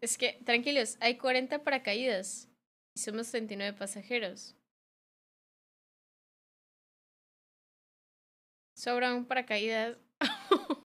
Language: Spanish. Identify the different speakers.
Speaker 1: Es que, tranquilos, hay 40 paracaídas y somos 39 pasajeros. Sobra un paracaídas.